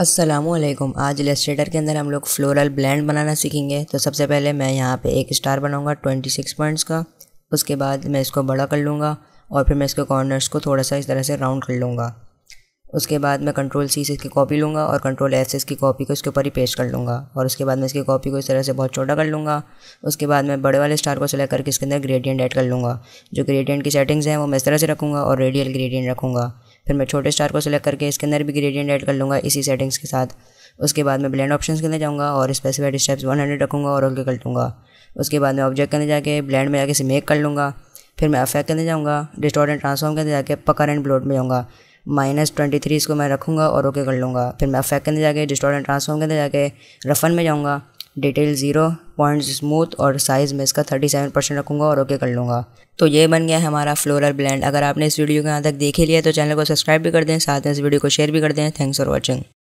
असलम आज इलेस्ट्रेटर के अंदर हम लोग फ्लोरल ब्लेंड बनाना सीखेंगे तो सबसे पहले मैं यहाँ पे एक स्टार बनाऊँगा 26 पॉइंट्स का उसके बाद मैं इसको बड़ा कर लूँगा और फिर मैं इसके कॉर्नर्स को थोड़ा सा इस तरह से राउंड कर लूँगा उसके बाद मैं कंट्रोल सी से इसकी कॉपी लूँगा और कंट्रोल एस से इसकी कॉपी को इसके ऊपर ही पेश कर लूँगा और उसके बाद मैं इसकी कॉपी को इस तरह से बहुत छोटा कर लूँगा उसके बाद मैं बड़े वाले स्टार को सेलेक्ट करके इसके अंदर ग्रेडियंट ऐड कर लूँगा जो ग्रेडियंट की सेटिंग्स हैं वो मैं इस तरह से रखूँगा और रेडियल ग्रेडियंट रखूँगा फिर मैं छोटे स्टार को सिलेक्ट करके इसके अंदर भी ग्रेडियंट ऐड कर लूँगा इसी सेटिंग्स के साथ उसके बाद मैं ब्लेंड ऑप्शन के अंदर जाऊँगा और स्पेसिफाइड स्टेप्स वन हंड्रेड रखूँगा और ओके कर लूँगा उसके बाद मैं ऑब्जेक्ट के अंदर जाके में जाकर इसे मेक कर लूँगा फिर मैं अफेक्ट के अंदर जाऊँगा डिस्टॉर्ट एंड ट्रांसफॉर्म के अंदर जाके पकर एंड ब्लोट में जाऊँगा माइनस ट्वेंटी थ्री इसको मैं रखूँगा और ओके कर लूँगा फिर मैं अफेक्ट के अंदर जाकर डिस्टॉर्ट एंड ट्रांसफॉर्म के अंदर रफन में जाऊँगा डिटेल ज़ीरो पॉइंट स्मूथ और साइज़ में इसका थर्टी सेवन परसेंट रखूँगा और ओके कर लूँगा तो ये बन गया हमारा फ्लोरल ब्लेंड अगर आपने इस वीडियो के यहाँ तक देखे लिया तो चैनल को सब्सक्राइब भी कर दें साथ में इस वीडियो को शेयर भी कर दें थैंक्स फॉर वॉचिंग